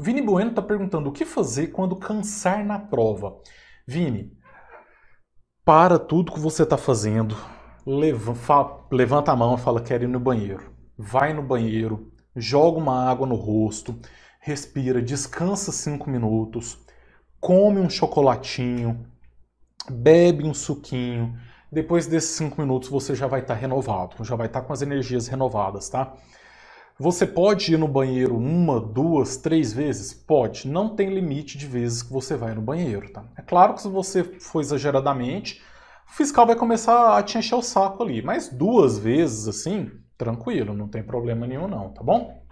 Vini Bueno está perguntando o que fazer quando cansar na prova. Vini, para tudo que você está fazendo, levanta a mão e fala: quero ir no banheiro. Vai no banheiro, joga uma água no rosto, respira, descansa cinco minutos, come um chocolatinho, bebe um suquinho. Depois desses cinco minutos você já vai estar tá renovado, já vai estar tá com as energias renovadas, tá? Você pode ir no banheiro uma, duas, três vezes? Pode. Não tem limite de vezes que você vai no banheiro, tá? É claro que se você for exageradamente, o fiscal vai começar a te encher o saco ali. Mas duas vezes, assim, tranquilo, não tem problema nenhum não, tá bom?